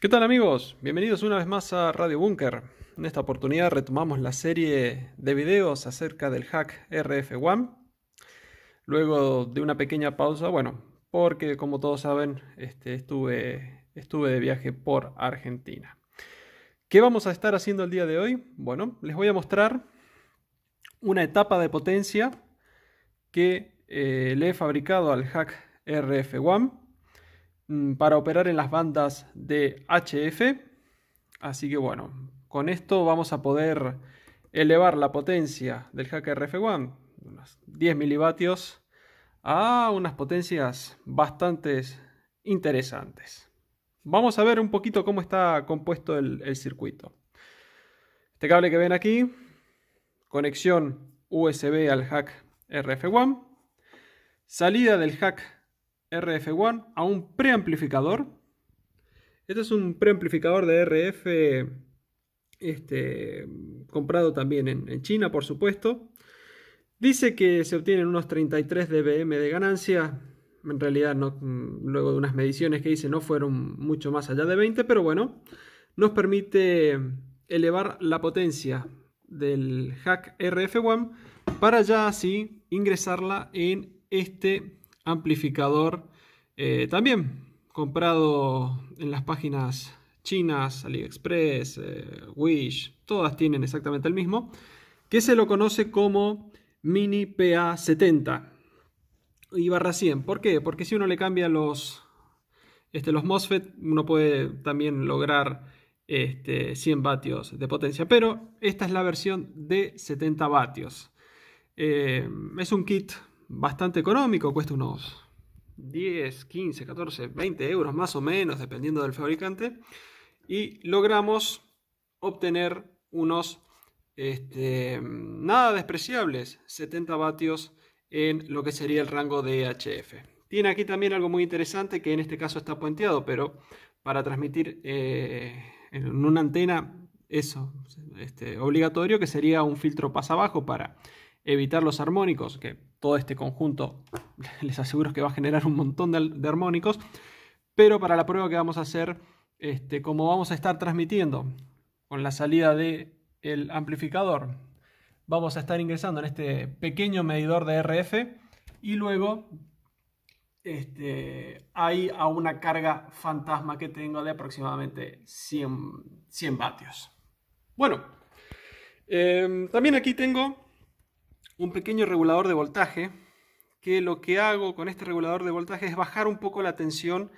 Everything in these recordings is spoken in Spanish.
¿Qué tal amigos? Bienvenidos una vez más a Radio Bunker. En esta oportunidad retomamos la serie de videos acerca del hack RF1. Luego de una pequeña pausa, bueno, porque como todos saben, este, estuve, estuve de viaje por Argentina. ¿Qué vamos a estar haciendo el día de hoy? Bueno, les voy a mostrar una etapa de potencia que eh, le he fabricado al hack RF1 mm, para operar en las bandas de HF. Así que bueno, con esto vamos a poder elevar la potencia del hack RF1, unos 10 milivatios, a unas potencias bastante interesantes. Vamos a ver un poquito cómo está compuesto el, circuito. Este cable que ven aquí, conexión USB al hack RF1, salida del hack RF1 a un preamplificador. Este es un preamplificador de RF este, comprado también en, China, por supuesto. Dice que se obtienen unos 33 dBm de ganancia. En realidad, mm, luego de unas mediciones que hice, no fueron mucho más allá de 20, pero bueno, nos permite elevar la potencia del hack RF1 para ya así ingresarla en este amplificador eh, también comprado en las páginas chinas, AliExpress, eh, Wish, todas tienen exactamente el mismo, que se lo conoce como Mini PA70 y barra 100. ¿Por qué? Porque si uno le cambia los, este, los MOSFET, uno puede también lograr este, 100 vatios de potencia, pero esta es la versión de 70 vatios. Eh, es un kit bastante económico, cuesta unos 10, 15, 14, 20 euros más o menos, dependiendo del fabricante. Y logramos obtener unos este, nada despreciables 70 vatios en lo que sería el rango de HF. Tiene aquí también algo muy interesante que en este caso está puenteado, pero para transmitir eh, en una antena, eso, este, obligatorio, que sería un filtro pasa abajo para evitar los armónicos, que todo este conjunto les aseguro que va a generar un montón de, armónicos, pero para la prueba que vamos a hacer, este, como vamos a estar transmitiendo con la salida del el amplificador, vamos a estar ingresando en este pequeño medidor de RF y luego este, hay a una carga fantasma que tengo de aproximadamente 100, 100 vatios. Bueno, em, también aquí tengo un pequeño regulador de voltaje, que lo que hago con este regulador de voltaje es bajar un poco la tensión,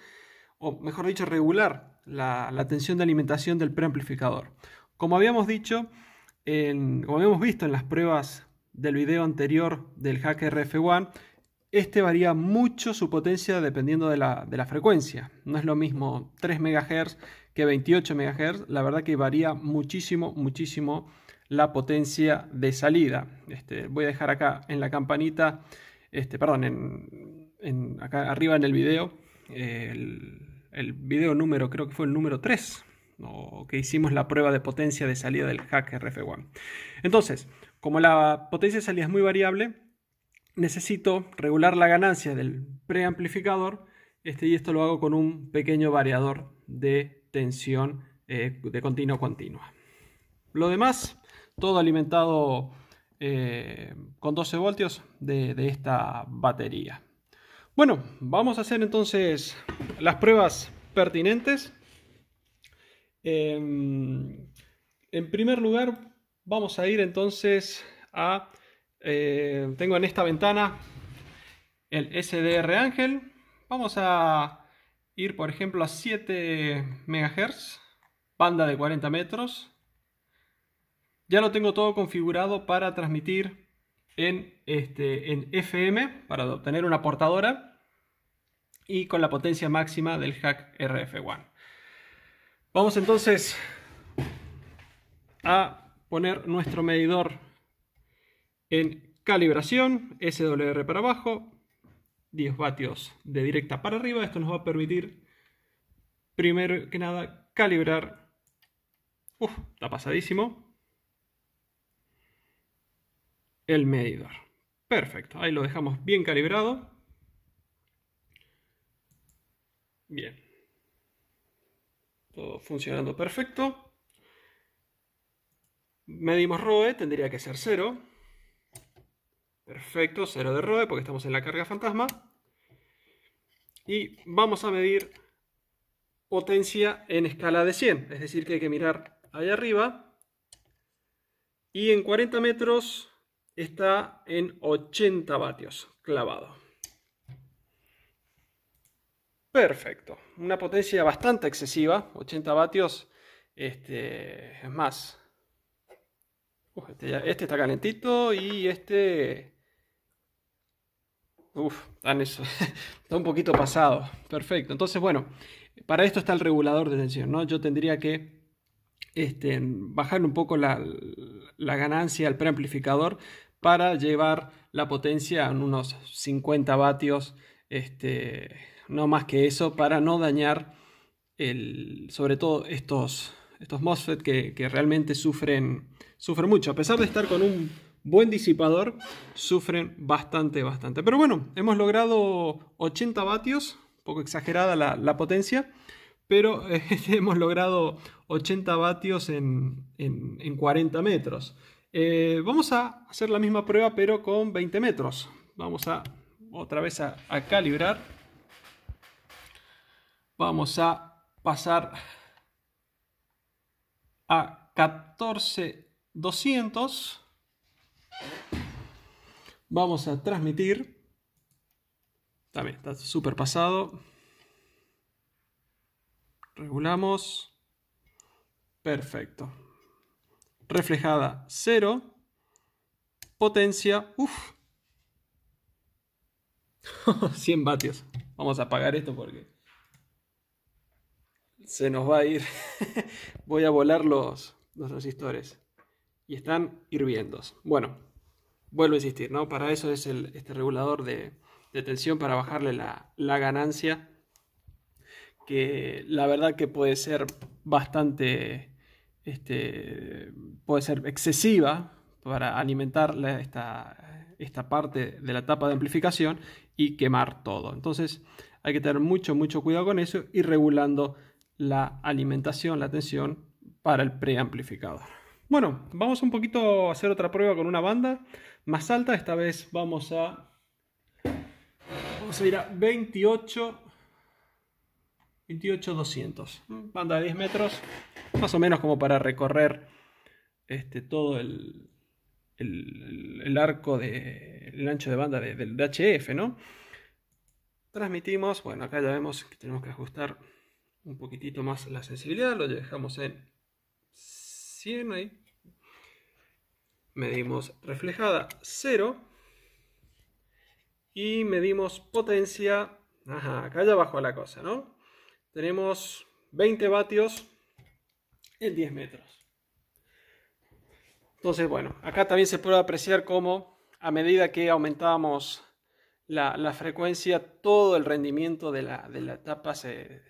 o mejor dicho, regular la, tensión de alimentación del preamplificador. Como habíamos dicho, como habíamos visto en las pruebas del video anterior del hacker RF1, este varía mucho su potencia dependiendo de la, de la, frecuencia. No es lo mismo 3 MHz que 28 MHz. La verdad que varía muchísimo, muchísimo la potencia de salida. Este, voy a dejar acá en la campanita, este, perdón, en, acá arriba en el video, el, video número, creo que fue el número 3, que hicimos la prueba de potencia de salida del hack RF1. Entonces, como la potencia de salida es muy variable, necesito regular la ganancia del preamplificador este, y esto lo hago con un pequeño variador de tensión eh, de continuo continua. Lo demás todo alimentado eh, con 12 voltios de, esta batería. Bueno, vamos a hacer entonces las pruebas pertinentes. Em, en primer lugar, vamos a ir entonces a... Eh, tengo en esta ventana el SDR Ángel. Vamos a ir, por ejemplo, a 7 MHz, banda de 40 metros. Ya lo tengo todo configurado para transmitir en, este, en FM, para obtener una portadora y con la potencia máxima del hack RF1. Vamos entonces a poner nuestro medidor en calibración, SWR para abajo, 10 vatios de directa para arriba. Esto nos va a permitir, primero que nada, calibrar. Uf, está pasadísimo el medidor. Perfecto, ahí lo dejamos bien calibrado. Bien. Todo funcionando perfecto. Medimos ROE, tendría que ser cero... Perfecto, ...cero de ROE porque estamos en la carga fantasma. Y vamos a medir potencia en escala de 100. Es decir, que hay que mirar ...allá arriba. Y en 40 metros está en 80 vatios clavado. Perfecto, una potencia bastante excesiva, 80 vatios, este, es más. Este, este, está calentito y este... Uf, está un poquito pasado. Perfecto, entonces bueno, para esto está el regulador de tensión, ¿no? Yo tendría que este, bajar un poco la, ganancia al preamplificador para llevar la potencia a unos 50 vatios, este, no más que eso, para no dañar sobre todo estos, MOSFET que, realmente sufren, sufren mucho. A pesar de estar con un buen disipador, sufren bastante, bastante. Pero bueno, hemos logrado 80 vatios, un poco exagerada la potencia pero eh, hemos logrado 80 vatios en, 40 metros. Eh, vamos a hacer la misma prueba, pero con 20 metros. Vamos a otra vez a, calibrar. Vamos a pasar a 14200. Vamos a transmitir. También está súper pasado. Regulamos. Perfecto. Reflejada 0. Potencia. uff, 100 vatios. Vamos a apagar esto porque se nos va a ir. Voy a volar los, los resistores. Y están hirviendo. Bueno, vuelvo a insistir, ¿no? Para eso es el, este regulador de, tensión, para bajarle la, la ganancia que la verdad que puede ser bastante, este, puede ser excesiva para alimentar esta, parte de la tapa de amplificación y quemar todo. Entonces hay que tener mucho, mucho cuidado con eso y regulando la alimentación, la tensión para el preamplificador. Bueno, vamos un poquito a hacer otra prueba con una banda más alta. Esta vez vamos a, vamos a ir a 28 28200. Banda de 10 metros, más o menos como para recorrer este, todo el, arco de, el ancho de banda del DHF, ¿no? Transmitimos, bueno, acá ya vemos que tenemos que ajustar un poquitito más la sensibilidad, lo dejamos en 100 ahí. Medimos reflejada 0 y medimos potencia. Ajá, acá ya bajó la cosa, ¿no? tenemos 20 vatios en 10 metros. Entonces, bueno, acá también se puede apreciar cómo a medida que aumentamos la, frecuencia, todo el rendimiento de la, de tapa se,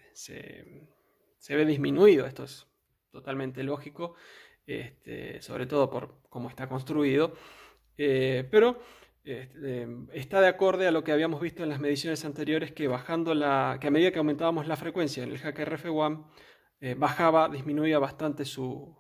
ve disminuido. Esto es totalmente lógico, este, sobre todo por cómo está construido. Eh, pero este, em, está de acorde a lo que habíamos visto en las mediciones anteriores, que, bajando la, que a medida que aumentábamos la frecuencia en el Hacker RF1, eh, bajaba, disminuía bastante su,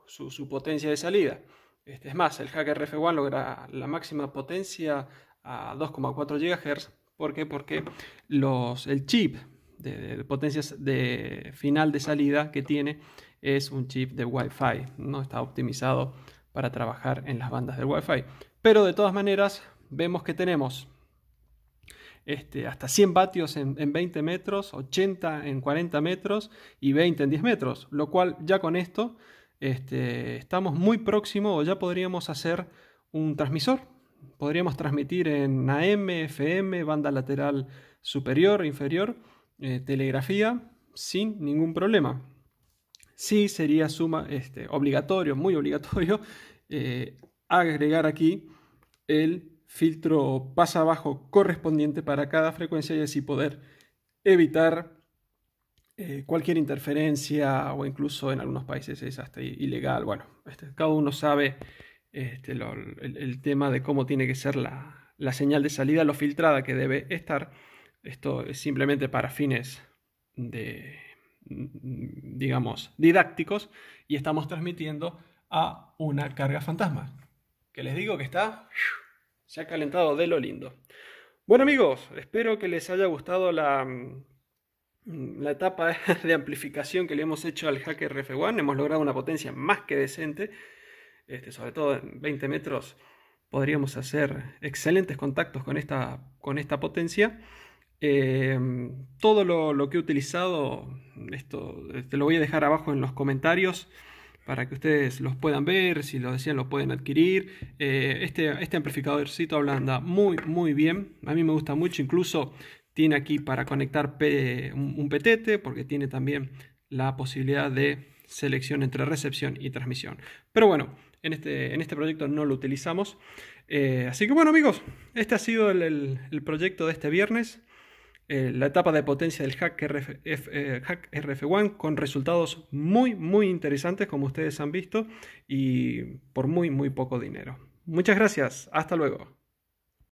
potencia de salida. Este, es más, el Hacker RF1 logra la máxima potencia a 2,4 GHz. ¿Por qué? Porque los, el chip de, potencia potencias de final de salida que tiene es un chip de Wi-Fi. No está optimizado para trabajar en las bandas del Wi-Fi. Pero de todas maneras, vemos que tenemos este, hasta 100 vatios en, 20 metros, 80 en 40 metros y 20 en 10 metros, lo cual ya con esto este, estamos muy próximos o ya podríamos hacer un transmisor. Podríamos transmitir en AM, FM, banda lateral superior, inferior, eh, telegrafía, sin ningún problema. Sí sería suma, este, obligatorio, muy obligatorio, eh, agregar aquí el filtro pasa abajo correspondiente para cada frecuencia y así poder evitar eh, cualquier interferencia o incluso en algunos países es hasta ilegal. Bueno, este, cada uno sabe este, el, tema de cómo tiene que ser la, la, señal de salida, lo filtrada que debe estar. Esto es simplemente para fines de, digamos, didácticos y estamos transmitiendo a una carga fantasma. Que les digo que está se ha calentado de lo lindo. Bueno amigos, espero que les haya gustado la, mm, la etapa de amplificación que le hemos hecho al Hacker RF1. Hemos logrado una potencia más que decente. Este, sobre todo en 20 metros podríamos hacer excelentes contactos con esta, con esta potencia. Eh, todo lo, lo, que he utilizado, esto eh, te lo voy a dejar abajo en los comentarios para que ustedes los puedan ver, si lo desean lo pueden adquirir. Eh, este, este amplificadorcito habla muy muy bien, a mí me gusta mucho, incluso tiene aquí para conectar un, petete porque tiene también la posibilidad de selección entre recepción y transmisión. Pero bueno, en este, en este proyecto no lo utilizamos. Eh, así que bueno amigos, este ha sido el proyecto de este viernes. Eh, la etapa de potencia del hack, Rf, 1 eh, con resultados muy, muy interesantes, como ustedes han visto, y por muy, muy poco dinero. Muchas gracias, hasta luego.